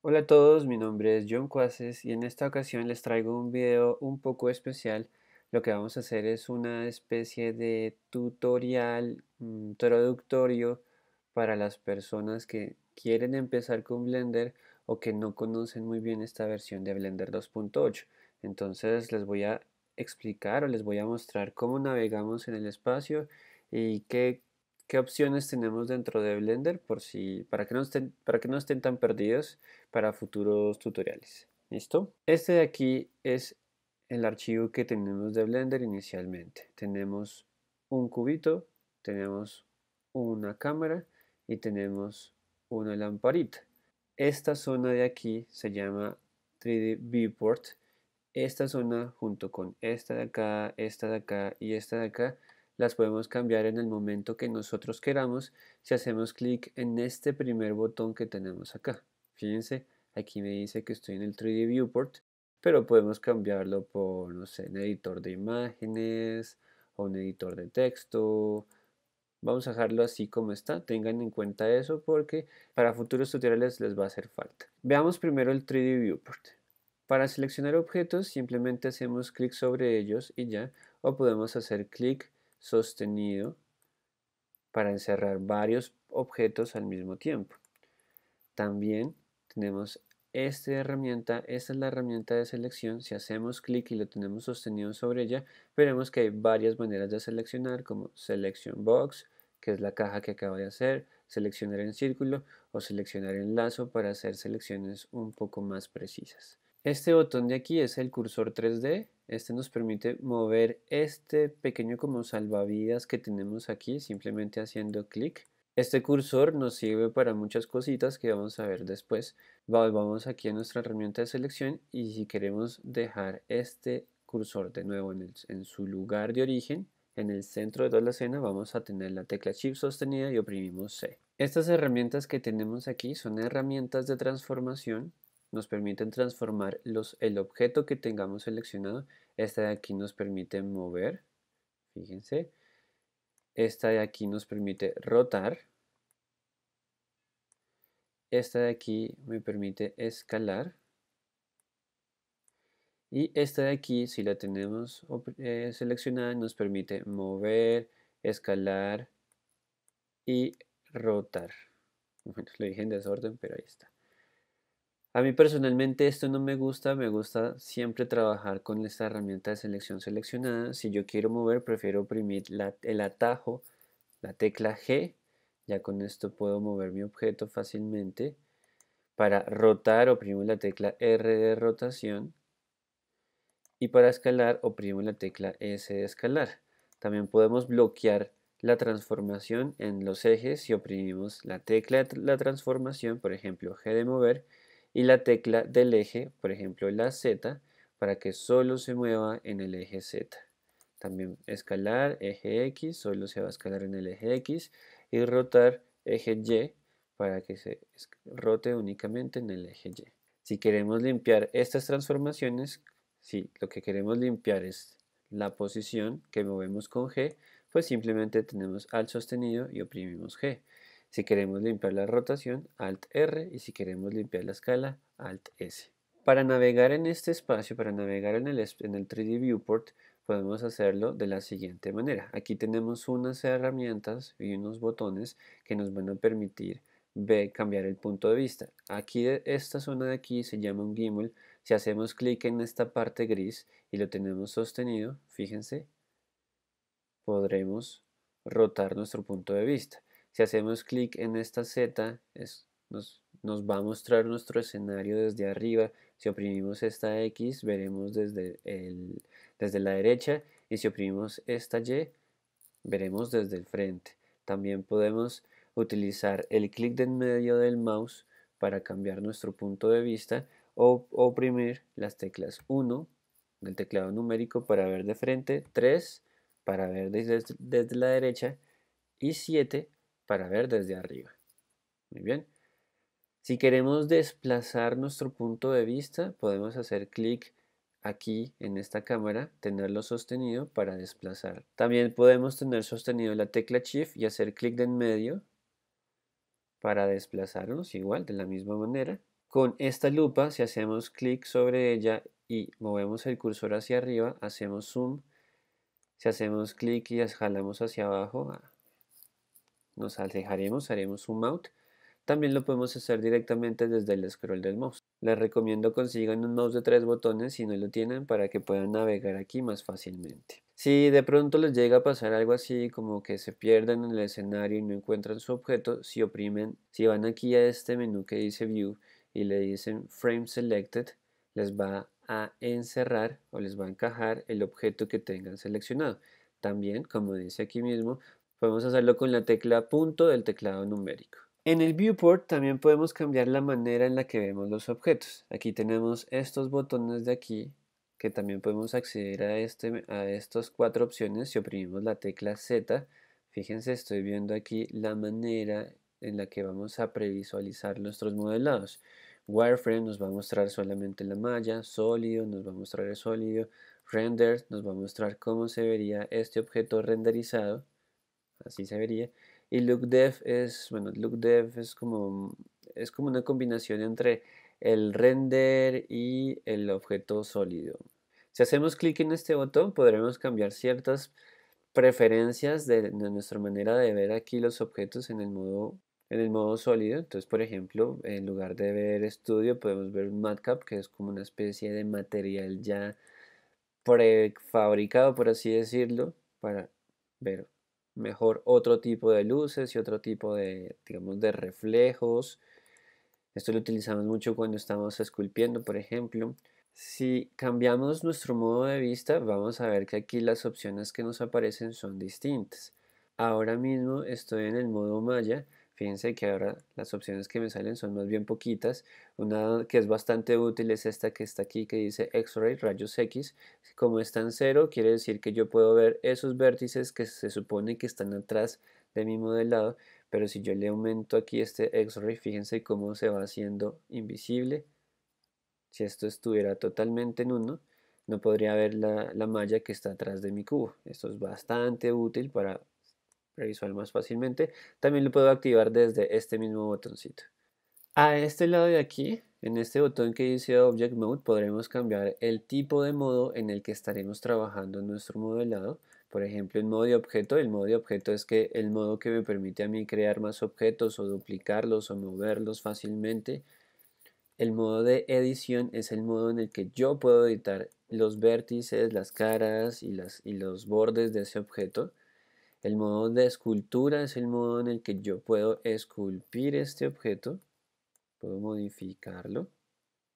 Hola a todos, mi nombre es John Cuaces y en esta ocasión les traigo un video un poco especial. Lo que vamos a hacer es una especie de tutorial mm, introductorio para las personas que quieren empezar con Blender o que no conocen muy bien esta versión de Blender 2.8. Entonces les voy a explicar o les voy a mostrar cómo navegamos en el espacio y qué qué opciones tenemos dentro de Blender por si, para, que no estén, para que no estén tan perdidos para futuros tutoriales. ¿Listo? Este de aquí es el archivo que tenemos de Blender inicialmente. Tenemos un cubito, tenemos una cámara y tenemos una lamparita. Esta zona de aquí se llama 3D Viewport. Esta zona junto con esta de acá, esta de acá y esta de acá las podemos cambiar en el momento que nosotros queramos si hacemos clic en este primer botón que tenemos acá. Fíjense, aquí me dice que estoy en el 3D Viewport, pero podemos cambiarlo por, no sé, un editor de imágenes o un editor de texto, vamos a dejarlo así como está. Tengan en cuenta eso porque para futuros tutoriales les va a hacer falta. Veamos primero el 3D Viewport. Para seleccionar objetos simplemente hacemos clic sobre ellos y ya, o podemos hacer clic sostenido para encerrar varios objetos al mismo tiempo. También tenemos esta herramienta, esta es la herramienta de selección, si hacemos clic y lo tenemos sostenido sobre ella, veremos que hay varias maneras de seleccionar como Selection Box, que es la caja que acabo de hacer, seleccionar en círculo o seleccionar en lazo para hacer selecciones un poco más precisas. Este botón de aquí es el cursor 3D este nos permite mover este pequeño como salvavidas que tenemos aquí simplemente haciendo clic. Este cursor nos sirve para muchas cositas que vamos a ver después. Vamos aquí a nuestra herramienta de selección y si queremos dejar este cursor de nuevo en, en su lugar de origen, en el centro de toda la escena vamos a tener la tecla Shift sostenida y oprimimos C. Estas herramientas que tenemos aquí son herramientas de transformación nos permiten transformar los, el objeto que tengamos seleccionado. Esta de aquí nos permite mover, fíjense. Esta de aquí nos permite rotar. Esta de aquí me permite escalar. Y esta de aquí, si la tenemos eh, seleccionada, nos permite mover, escalar y rotar. Bueno, lo dije en desorden, pero ahí está. A mí personalmente esto no me gusta, me gusta siempre trabajar con esta herramienta de selección seleccionada. Si yo quiero mover, prefiero oprimir el atajo, la tecla G. Ya con esto puedo mover mi objeto fácilmente. Para rotar oprimo la tecla R de rotación. Y para escalar oprimo la tecla S de escalar. También podemos bloquear la transformación en los ejes si oprimimos la tecla de la transformación, por ejemplo G de mover y la tecla del eje, por ejemplo la Z, para que solo se mueva en el eje Z. También escalar eje X, solo se va a escalar en el eje X y rotar eje Y para que se rote únicamente en el eje Y. Si queremos limpiar estas transformaciones, si lo que queremos limpiar es la posición que movemos con G, pues simplemente tenemos al sostenido y oprimimos G. Si queremos limpiar la rotación, Alt R y si queremos limpiar la escala, Alt S. Para navegar en este espacio, para navegar en el, en el 3D Viewport, podemos hacerlo de la siguiente manera. Aquí tenemos unas herramientas y unos botones que nos van a permitir cambiar el punto de vista. Aquí, esta zona de aquí se llama un gimbal. Si hacemos clic en esta parte gris y lo tenemos sostenido, fíjense, podremos rotar nuestro punto de vista. Si hacemos clic en esta Z, nos, nos va a mostrar nuestro escenario desde arriba. Si oprimimos esta X, veremos desde, desde la derecha. Y si oprimimos esta Y, veremos desde el frente. También podemos utilizar el clic de en medio del mouse para cambiar nuestro punto de vista o oprimir las teclas 1 del teclado numérico para ver de frente, 3 para ver desde, desde la derecha y 7 para ver desde arriba. Muy bien. Si queremos desplazar nuestro punto de vista, podemos hacer clic aquí en esta cámara, tenerlo sostenido para desplazar. También podemos tener sostenido la tecla Shift y hacer clic de en medio para desplazarnos igual, de la misma manera. Con esta lupa, si hacemos clic sobre ella y movemos el cursor hacia arriba, hacemos zoom. Si hacemos clic y jalamos hacia abajo, nos alejaremos, haremos un mount También lo podemos hacer directamente desde el scroll del mouse. Les recomiendo consigan un mouse de tres botones si no lo tienen para que puedan navegar aquí más fácilmente. Si de pronto les llega a pasar algo así como que se pierden en el escenario y no encuentran su objeto, si oprimen, si van aquí a este menú que dice View y le dicen Frame Selected, les va a encerrar o les va a encajar el objeto que tengan seleccionado. También, como dice aquí mismo, Podemos hacerlo con la tecla punto del teclado numérico. En el viewport también podemos cambiar la manera en la que vemos los objetos. Aquí tenemos estos botones de aquí que también podemos acceder a, este, a estas cuatro opciones si oprimimos la tecla Z. Fíjense, estoy viendo aquí la manera en la que vamos a previsualizar nuestros modelados. Wireframe nos va a mostrar solamente la malla, sólido nos va a mostrar el sólido, render nos va a mostrar cómo se vería este objeto renderizado así se vería. Y lookdev es, bueno, dev es como, es como una combinación entre el render y el objeto sólido. Si hacemos clic en este botón podremos cambiar ciertas preferencias de, nuestra manera de ver aquí los objetos en el modo en el modo sólido, entonces por ejemplo en lugar de ver estudio podemos ver un matcap que es como una especie de material ya prefabricado por así decirlo para ver mejor otro tipo de luces y otro tipo de, digamos, de reflejos. Esto lo utilizamos mucho cuando estamos esculpiendo, por ejemplo. Si cambiamos nuestro modo de vista, vamos a ver que aquí las opciones que nos aparecen son distintas. Ahora mismo estoy en el modo maya Fíjense que ahora las opciones que me salen son más bien poquitas. Una que es bastante útil es esta que está aquí que dice X-ray, rayos X. Como está en cero, quiere decir que yo puedo ver esos vértices que se supone que están atrás de mi modelado. Pero si yo le aumento aquí este X-ray, fíjense cómo se va haciendo invisible. Si esto estuviera totalmente en uno, no podría ver la, la malla que está atrás de mi cubo. Esto es bastante útil para visual más fácilmente, también lo puedo activar desde este mismo botoncito. A este lado de aquí, en este botón que dice Object Mode, podremos cambiar el tipo de modo en el que estaremos trabajando en nuestro modelado. Por ejemplo, en modo de objeto, el modo de objeto es que el modo que me permite a mí crear más objetos o duplicarlos o moverlos fácilmente. El modo de edición es el modo en el que yo puedo editar los vértices, las caras y, las, y los bordes de ese objeto. El modo de escultura es el modo en el que yo puedo esculpir este objeto. Puedo modificarlo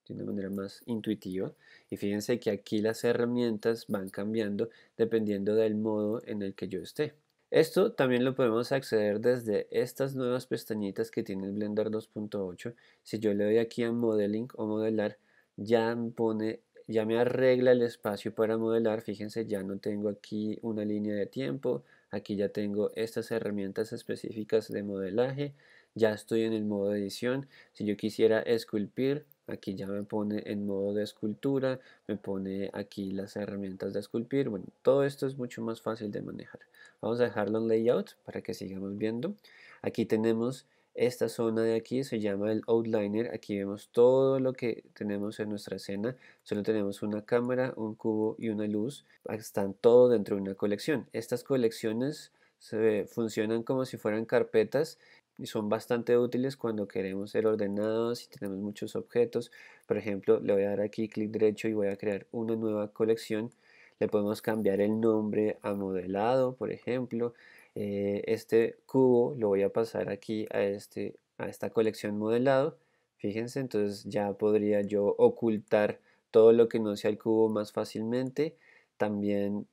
de una manera más intuitiva. Y fíjense que aquí las herramientas van cambiando dependiendo del modo en el que yo esté. Esto también lo podemos acceder desde estas nuevas pestañitas que tiene el Blender 2.8. Si yo le doy aquí a Modeling o Modelar, ya pone ya me arregla el espacio para modelar. Fíjense, ya no tengo aquí una línea de tiempo, Aquí ya tengo estas herramientas específicas de modelaje. Ya estoy en el modo de edición. Si yo quisiera esculpir, aquí ya me pone en modo de escultura. Me pone aquí las herramientas de esculpir. Bueno, todo esto es mucho más fácil de manejar. Vamos a dejarlo en layout para que sigamos viendo. Aquí tenemos esta zona de aquí se llama el outliner, aquí vemos todo lo que tenemos en nuestra escena, solo tenemos una cámara, un cubo y una luz, ah, están todo dentro de una colección. Estas colecciones se funcionan como si fueran carpetas y son bastante útiles cuando queremos ser ordenados y tenemos muchos objetos. Por ejemplo, le voy a dar aquí clic derecho y voy a crear una nueva colección. Le podemos cambiar el nombre a modelado, por ejemplo. Eh, este cubo lo voy a pasar aquí a, este, a esta colección modelado. Fíjense, entonces ya podría yo ocultar todo lo que no sea el cubo más fácilmente. También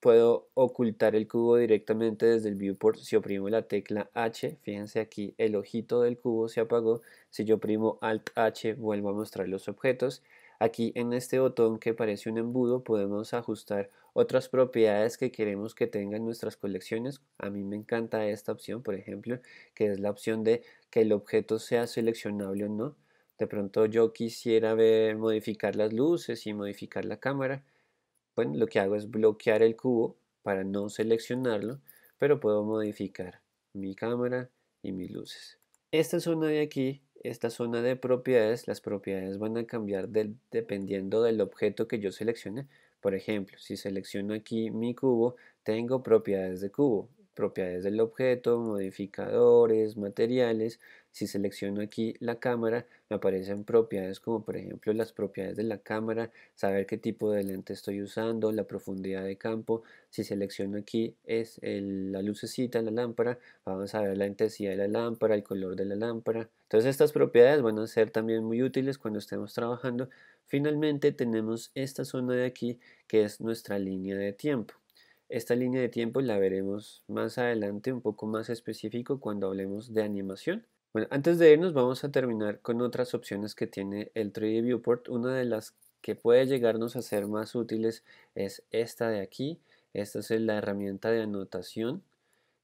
puedo ocultar el cubo directamente desde el viewport si oprimo la tecla H. Fíjense aquí, el ojito del cubo se apagó. Si yo oprimo Alt H, vuelvo a mostrar los objetos. Aquí en este botón que parece un embudo podemos ajustar otras propiedades que queremos que tengan nuestras colecciones. A mí me encanta esta opción, por ejemplo, que es la opción de que el objeto sea seleccionable o no. De pronto yo quisiera ver, modificar las luces y modificar la cámara. Bueno, lo que hago es bloquear el cubo para no seleccionarlo, pero puedo modificar mi cámara y mis luces. Esta una de aquí esta zona de propiedades, las propiedades van a cambiar dependiendo del objeto que yo seleccione. Por ejemplo, si selecciono aquí mi cubo, tengo propiedades de cubo propiedades del objeto, modificadores, materiales. Si selecciono aquí la cámara, me aparecen propiedades como por ejemplo las propiedades de la cámara, saber qué tipo de lente estoy usando, la profundidad de campo. Si selecciono aquí es la lucecita, la lámpara, vamos a ver la intensidad de la lámpara, el color de la lámpara. Entonces estas propiedades van a ser también muy útiles cuando estemos trabajando. Finalmente tenemos esta zona de aquí que es nuestra línea de tiempo. Esta línea de tiempo la veremos más adelante, un poco más específico cuando hablemos de animación. Bueno, antes de irnos vamos a terminar con otras opciones que tiene el 3D Viewport. Una de las que puede llegarnos a ser más útiles es esta de aquí. Esta es la herramienta de anotación.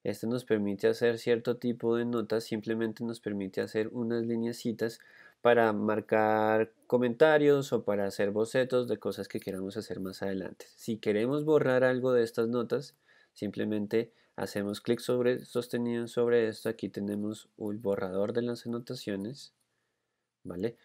Esta nos permite hacer cierto tipo de notas, simplemente nos permite hacer unas lineacitas para marcar comentarios o para hacer bocetos de cosas que queramos hacer más adelante. Si queremos borrar algo de estas notas, simplemente hacemos clic sobre sostenido sobre esto. Aquí tenemos un borrador de las anotaciones, ¿vale?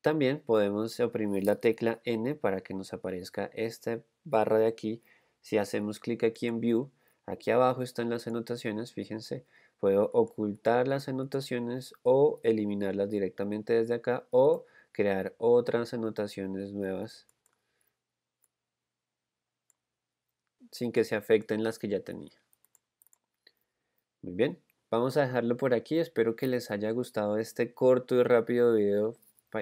También podemos oprimir la tecla N para que nos aparezca esta barra de aquí. Si hacemos clic aquí en View, aquí abajo están las anotaciones, fíjense, Puedo ocultar las anotaciones o eliminarlas directamente desde acá o crear otras anotaciones nuevas sin que se afecten las que ya tenía. Muy bien, vamos a dejarlo por aquí. Espero que les haya gustado este corto y rápido video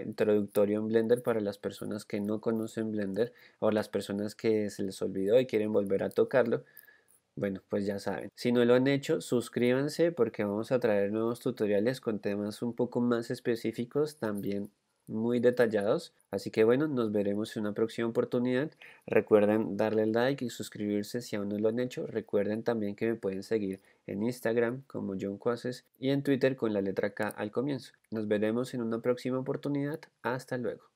introductorio en Blender para las personas que no conocen Blender o las personas que se les olvidó y quieren volver a tocarlo. Bueno, pues ya saben. Si no lo han hecho, suscríbanse porque vamos a traer nuevos tutoriales con temas un poco más específicos, también muy detallados. Así que bueno, nos veremos en una próxima oportunidad. Recuerden darle like y suscribirse si aún no lo han hecho. Recuerden también que me pueden seguir en Instagram como John Quases y en Twitter con la letra K al comienzo. Nos veremos en una próxima oportunidad. Hasta luego.